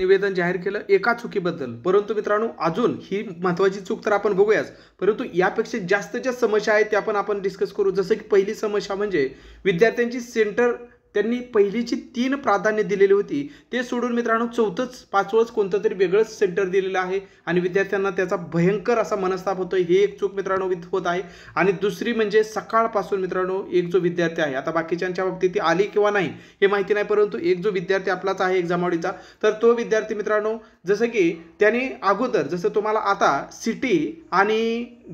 निवेदन जाहीर केलं एका चुकीबद्दल परंतु मित्रांनो अजून ही महत्वाची चूक तर आपण बघूयाच परंतु यापेक्षा जास्त ज्या समस्या आहेत त्या पण आपण डिस्कस करू जसं की पहिली समस्या म्हणजे विद्यार्थ्यांची सेंटर त्यांनी पहिली जी तीन प्राधान्य दिलेली होती ते सोडून मित्रांनो चौथंच पाचवंच कोणतं तरी वेगळंच सेंटर दिलेलं आहे आणि विद्यार्थ्यांना त्याचा भयंकर असा मनस्ताप होतो हे एक चूक मित्रांनो होत आहे आणि दुसरी म्हणजे सकाळपासून मित्रांनो एक जो विद्यार्थी आहे आता बाकीच्यांच्या बाबतीत ती आली किंवा नाही हे माहिती नाही परंतु एक जो विद्यार्थी आपलाच आहे एक्झामवाडीचा तर तो विद्यार्थी मित्रांनो जसं की त्याने अगोदर जसं तुम्हाला आता सिटी आणि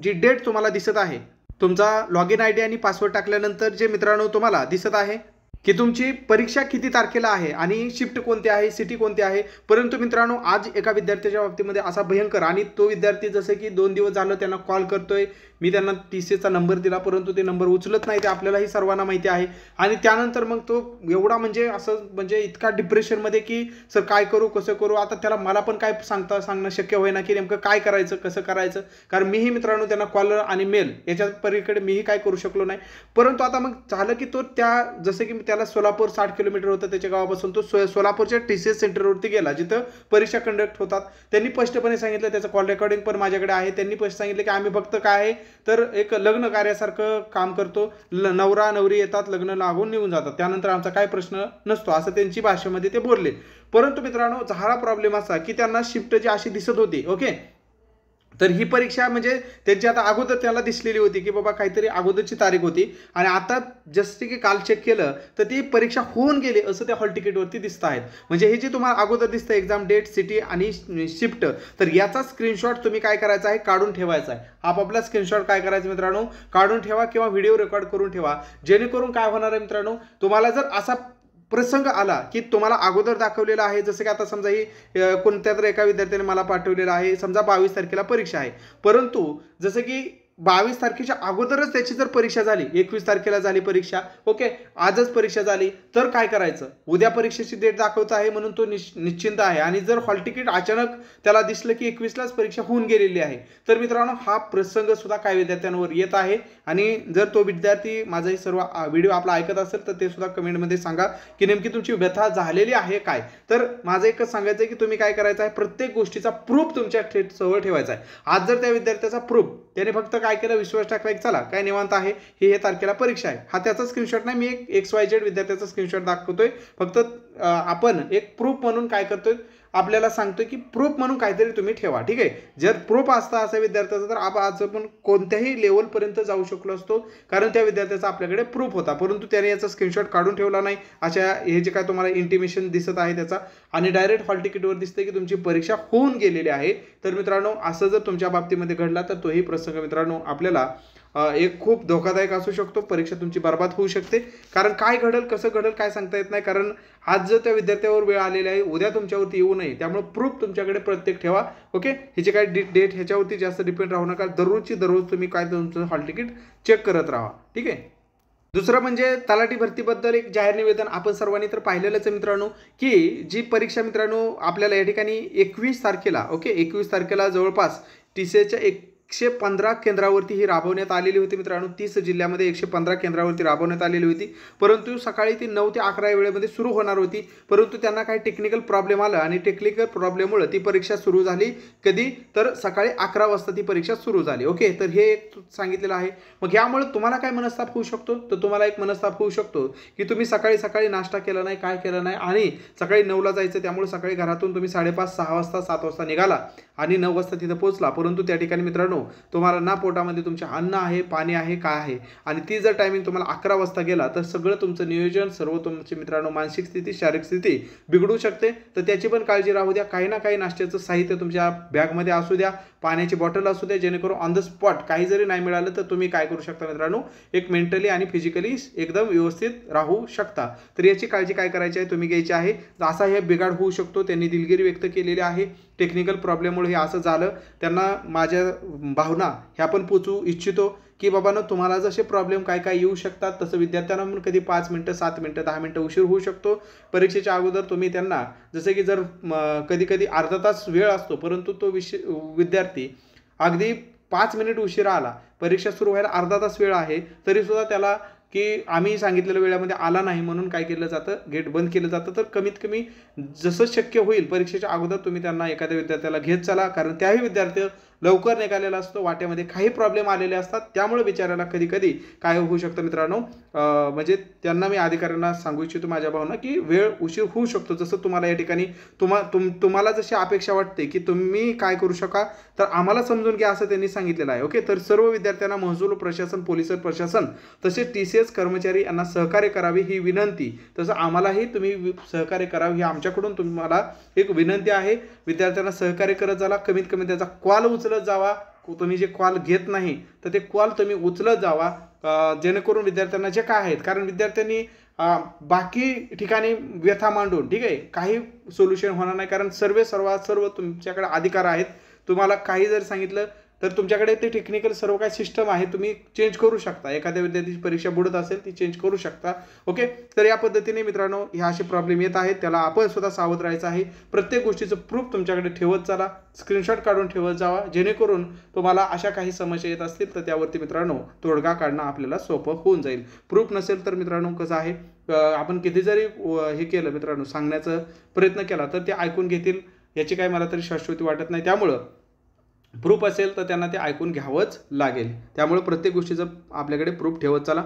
जी डेट तुम्हाला दिसत आहे तुमचा लॉग इन आय डी आणि पासवर्ड टाकल्यानंतर जे मित्रांनो तुम्हाला दिसत आहे की तुमची परीक्षा किती तारखेला आहे आणि शिफ्ट कोणती आहे सिटी कोणती आहे परंतु मित्रांनो आज एका विद्यार्थ्याच्या बाबतीमध्ये असा भयंकर आणि तो विद्यार्थी जसं की दोन दिवस झालं त्यांना कॉल करतोय मी त्यांना टी सी नंबर दिला परंतु ते नंबर उचलत नाही ते आपल्यालाही सर्वांना माहिती आहे आणि त्यानंतर मग तो एवढा म्हणजे असं म्हणजे इतका डिप्रेशनमध्ये की सर काय करू कसं करू आता त्याला मला पण काय सांगता सांगणं शक्य ना की नेमकं काय करायचं कसं करायचं कारण मीही मित्रांनो त्यांना कॉल आणि मेल याच्या परीकडे मीही काय करू शकलो नाही परंतु आता मग झालं की तो त्या जसं की त्याला सोलापूर साठ किलोमीटर होतं त्याच्या गावापासून तो सो सोलापूरच्या टी सी एस सेंटरवरती गेला जिथं परीक्षा कंडक्ट होतात त्यांनी स्पष्टपणे सांगितलं त्याचं कॉल रेकॉर्डिंग पण माझ्याकडे आहे त्यांनी स्पष्ट सांगितलं की आम्ही फक्त काय आहे तर एक लग्न कार्यासारखं काम करतो ल नवरा नवरी येतात लग्न लागून निघून जातात त्यानंतर आमचा काय प्रश्न नसतो असं त्यांची भाषेमध्ये ते बोलले परंतु मित्रांनो झाला प्रॉब्लेम असा की त्यांना शिफ्ट जी अशी दिसत होती ओके तर ही परीक्षा म्हणजे त्यांची आता अगोदर त्याला दिसलेली होती की बाबा काहीतरी अगोदरची तारीख होती आणि आता जसं की काल चेक केलं तर ती परीक्षा होऊन गेली असं त्या हॉल तिकीटवरती दिसत आहेत म्हणजे हे जे तुम्हाला अगोदर दिसतं एक्झाम डेट सिटी आणि शिफ्ट तर याचा स्क्रीनशॉट तुम्ही काय करायचा आहे काढून ठेवायचा आहे आपापला स्क्रीनशॉट काय करायचं मित्रांनो काढून ठेवा किंवा व्हिडिओ रेकॉर्ड करून ठेवा जेणेकरून काय होणार आहे मित्रांनो तुम्हाला जर असा प्रसंग आला की तुम्हाला अगोदर दाखवलेला आहे जसं की आता समजा ही कोणत्या तर एका विद्यार्थ्याने मला पाठवलेलं आहे समजा बावीस तारखेला परीक्षा आहे परंतु जसं की बावीस तारखेच्या अगोदरच त्याची जर परीक्षा झाली एकवीस तारखेला झाली परीक्षा ओके आजच परीक्षा झाली तर काय करायचं उद्या परीक्षेची डेट दाखवत आहे म्हणून तो निश्चिंत आहे आणि जर हॉल तिकीट अचानक त्याला दिसलं की एकवीसलाच परीक्षा होऊन गेलेली आहे तर मित्रांनो हा प्रसंग सुद्धा काय विद्यार्थ्यांवर येत आहे आणि जर तो विद्यार्थी माझा सर्व व्हिडिओ आपला ऐकत असेल तर ते सुद्धा कमेंटमध्ये सांगा की नेमकी तुमची व्यथा झालेली आहे काय तर माझं एकच सांगायचं आहे की तुम्ही काय करायचं आहे प्रत्येक गोष्टीचा प्रूफ तुमच्या जवळ ठेवायचा आहे आज जर त्या विद्यार्थ्याचा प्रूफ त्याने फक्त काय केलं विश्वास टाकला एक चला काय निवांत आहे हे हे तारखेला परीक्षा आहे हा त्याचा स्क्रीनशॉट नाही मी एक एक्स वाय झेड विद्यार्थ्याचा स्क्रीनशॉट दाखवतोय फक्त आपण एक प्रूफ म्हणून काय करतोय आपल्याला सांगतो की प्रूफ म्हणून काहीतरी तुम्ही ठेवा ठीक आहे जर प्रूफ असता असा विद्यार्थ्याचा तर आपण आज पण कोणत्याही लेवलपर्यंत जाऊ शकलो असतो कारण त्या विद्यार्थ्याचा आपल्याकडे प्रूफ होता परंतु त्याने याचा स्क्रीनशॉट काढून ठेवला नाही अशा हे जे काय तुम्हाला इंटिमेशन दिसत आहे त्याचा आणि डायरेक्ट हॉल तिकीटवर दिसते की तुमची परीक्षा होऊन गेलेली आहे तर मित्रांनो असं जर तुमच्या बाबतीमध्ये घडला तर तोही प्रसंग मित्रांनो आपल्याला एक खूप धोकादायक असू शकतो परीक्षा तुमची बर्बाद होऊ शकते कारण काय घडेल कसं घडेल काय सांगता येत नाही कारण आज जर त्या विद्यार्थ्यावर वेळ आलेला आहे उद्या तुमच्यावरती येऊ नये त्यामुळे प्रूफ तुमच्याकडे प्रत्येक ठेवा ओके ह्याची काय डेट डेट ह्याच्यावरती जास्त डिपेंड राहू नका दररोजची दररोज तुम्ही काय तुमचं हॉल तिकीट चेक करत राहा ठीक आहे दुसरं म्हणजे तलाठी भरतीबद्दल एक जाहीर निवेदन आपण सर्वांनी तर पाहिलेलंच आहे मित्रांनो की जी परीक्षा मित्रांनो आपल्याला या ठिकाणी एकवीस तारखेला ओके एकवीस तारखेला जवळपास टी सी एच्या एक एकशे पंधरा केंद्रावरती ही राबवण्यात आलेली होती मित्रांनो तीस जिल्ह्यामध्ये एकशे पंधरा केंद्रावरती राबवण्यात आलेली होती परंतु सकाळी ती नऊ ते अकरा वेळेमध्ये सुरू होणार होती परंतु त्यांना काही टेक्निकल प्रॉब्लेम आला आणि टेक्निकल प्रॉब्लेममुळे ती परीक्षा सुरू झाली कधी तर सकाळी अकरा वाजता ती परीक्षा सुरू झाली ओके तर हे एक सांगितलेलं आहे मग यामुळे तुम्हाला काय मनस्ताप होऊ शकतो तर तुम्हाला एक मनस्ताप होऊ शकतो की तुम्ही सकाळी सकाळी नाश्ता केला नाही काय केलं नाही आणि सकाळी नऊला जायचं त्यामुळे सकाळी घरातून तुम्ही साडेपाच सहा वाजता सात वाजता निघाला आणि नऊ वाजता तिथं पोहोचला परंतु त्या ठिकाणी मित्रांनो तुम्हाला ना पोटामध्ये तुमचे अन्न आहे पाणी आहे काय आहे आणि ती जर टायमिंग तुम्हाला अकरा वाजता गेला तर सगळं तुमचं नियोजन सर्व तुमचे मित्रांनो मानसिक स्थिती शारीरिक स्थिती बिघडू शकते तर त्याची पण काळजी राहू द्या काही ना काही नाश्त्याचं साहित्य तुमच्या बॅगमध्ये असू द्या पाण्याची बॉटल असू द्या जेणेकरून ऑन द स्पॉट काही जरी नाही मिळालं तर तुम्ही काय करू शकता मित्रांनो एक मेंटली आणि फिजिकली एकदम व्यवस्थित राहू शकता तर याची काळजी काय करायची आहे तुम्ही घ्यायची आहे असा हे बिघाड होऊ शकतो त्यांनी दिलगिरी व्यक्त केलेली आहे टेक्निकल प्रॉब्लेममुळे हे असं झालं त्यांना माझ्या भावना ह्या पण पोचू इच्छितो की बाबानं तुम्हाला जसे प्रॉब्लेम काय काय येऊ शकतात तसं विद्यार्थ्यांना म्हणून कधी पाच मिनटं सात मिनटं दहा मिनटं उशीर होऊ शकतो परीक्षेच्या अगोदर तुम्ही त्यांना जसं की जर कधी कधी अर्धा तास वेळ असतो परंतु तो विषय विद्यार्थी अगदी पाच मिनिट उशीरा आला परीक्षा सुरू व्हायला अर्धा तास वेळ आहे तरीसुद्धा त्याला की आम्ही सांगितलेल्या वेळामध्ये आला नाही म्हणून काय केलं जातं गेट बंद केलं जातं तर कमीत कमी जसं शक्य होईल परीक्षेच्या अगोदर तुम्ही त्यांना एखाद्या विद्यार्थ्याला घेत चला कारण त्याही विद्यार्थी लवकर निघालेला असतो वाट्यामध्ये काही प्रॉब्लेम आलेले असतात त्यामुळे बिचाऱ्याला कधी कधी काय होऊ शकतं मित्रांनो म्हणजे त्यांना मी अधिकाऱ्यांना सांगू इच्छितो माझ्या भावना की वेळ उशीर होऊ शकतो जसं तुम्हाला या ठिकाणी तुम्हा तुम तुम्हाला जशी अपेक्षा वाटते की तुम्ही काय करू शका तर आम्हाला समजून घ्या असं त्यांनी सांगितलेलं आहे ओके तर सर्व विद्यार्थ्यांना महसूल प्रशासन पोलिस प्रशासन तसेच टी सी एस कर्मचारी यांना सहकार्य करावी ही विनंती तसं आम्हालाही तुम्ही सहकार्य करावी ही आमच्याकडून तुम्हाला एक विनंती आहे विद्यार्थ्यांना सहकार्य करत झाला कमीत कमी त्याचा क्वाल उचल उचलत जावा तुम्ही जे कॉल घेत नाही तर ते कॉल तुम्ही उचलत जावा जेणेकरून विद्यार्थ्यांना जे काय आहेत कारण विद्यार्थ्यांनी बाकी ठिकाणी व्यथा मांडून ठीक आहे काही सोल्युशन होणार नाही कारण सर्वे सर्वात सर्व तुमच्याकडे अधिकार आहेत तुम्हाला काही जर सांगितलं तर तुमच्याकडे ते टेक्निकल सर्व काय सिस्टम आहे तुम्ही चेंज करू शकता एखाद्या विद्यार्थ्याची परीक्षा बुडत असेल ती चेंज करू शकता ओके तर या पद्धतीने मित्रांनो ह्या असे प्रॉब्लेम येत आहेत त्याला आपण स्वतः सावध राहायचं आहे प्रत्येक गोष्टीचं प्रूफ तुमच्याकडे ठेवत चला स्क्रीनशॉट काढून ठेवत जावा जेणेकरून तुम्हाला अशा काही समस्या येत असतील तर त्यावरती मित्रांनो तोडगा काढणं आपल्याला सोपं होऊन जाईल प्रूफ नसेल तर मित्रांनो कसं आहे आपण किती जरी हे केलं मित्रांनो सांगण्याचा प्रयत्न केला तर ते ऐकून घेतील याची काय मला तरी शाश्वती वाटत नाही त्यामुळं प्रूफ असेल तर त्यांना ते ऐकून घ्यावंच लागेल त्यामुळे प्रत्येक गोष्टीचं आपल्याकडे प्रूफ ठेवत चला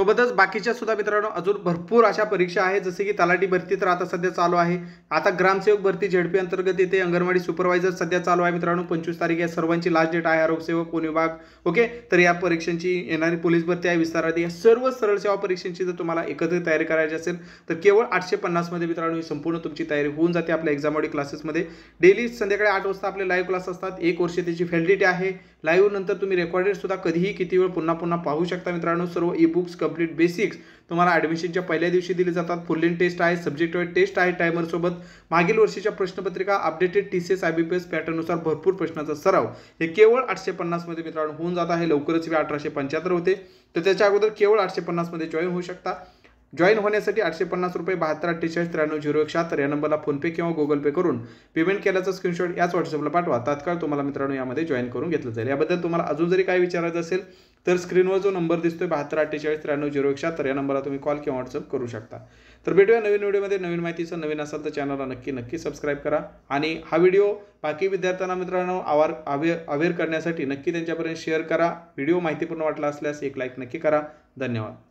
सोबतच बाकीच्या सुद्धा मित्रांनो अजून भरपूर अशा परीक्षा आहेत जसे की तलाठी भरती तर आता सध्या चालू आहे आता ग्रामसेवक भरती झेडपी अंतर्गत येते अंगणवाडी सुपरवायझर सध्या चालू आहे मित्रांनो पंचवीस तारीख या सर्वांची लास्ट डेट आहे आरोग्यसेवक कोण विभाग ओके तर या परीक्षांची येणारी पोलीस भरती आहे विस्तारादी या सर्व सरळ सेवा परीक्षांची जर तुम्हाला एकत्र तयारी करायची असेल तर केवळ आठशे पन्नासमध्ये मित्रांनो ही संपूर्ण तुमची तयारी होऊन जाते आपल्या क्लासेस क्लासेसमध्ये डेली संध्याकाळी आठ वाजता आपले लाईव्ह क्लास असतात एक वर्ष त्याची फॅलिडिटी आहे लाईव्ह नंतर तुम्ही रेकॉर्डेड सुद्धा कधीही किती वेळ पुन्हा पुन्हा पाहू शकता मित्रांनो सर्व ई बुक्स कंप्लीट बेसिक्स तुम्हाला ॲडमिशनच्या पहिल्या दिवशी दिले जातात फुल इन टेस्ट आहे सब्जेक्ट वाईज टेस्ट आहे टायमरसोबत मागील वर्षीच्या प्रश्नपत्रिका updated T C S I B P S पॅटर्ननुसार भरपूर प्रश्नाचा सराव हे केवळ आठशे पन्नासमध्ये मित्रांनो होऊन जात आहे लवकरच वेळ अठराशे पंच्याहत्तर होते तर त्याच्या अगोदर केवळ आठशे पन्नासमध्ये जॉईन होऊ शकता जॉईन होण्यासाठी आठशे पन्नास रुपये बहात्तर अठ्ठेचाळीस त्र्याण्णव झिरो एक शहात्तर या नंबरला फोनपे किंवा गुगल पे करून पेमेंट केल्याचा स्क्रीनशॉट याच व्हॉट्सअपला पाठवा तात्काळ तुम्हाला मित्रांनो यामध्ये जॉईन करून घेतलं जाईल याबद्दल तुम्हाला अजून जरी काय विचारायचं असेल तर स्क्रीनवर जो नंबर दिसतोय बहात्तर अठ्ठेचाळीस त्र्याण्णव झिरो एक शहात्तर या नंबरला तुम्ही कॉल किंवा व्हॉट्सअप करू शकता तर भेटूया नवीन व्हिडिओमध्ये नवीन माहितीचं नवीन असाल तर चॅनलला नक्की नक्की सबस्क्राईब करा आणि हा व्हिडिओ बाकी विद्यार्थ्यांना मित्रांनो आवार अवेअर करण्यासाठी नक्की त्यांच्यापर्यंत शेअर करा व्हिडिओ माहितीपूर्ण वाटला असल्यास एक लाईक नक्की करा धन्यवाद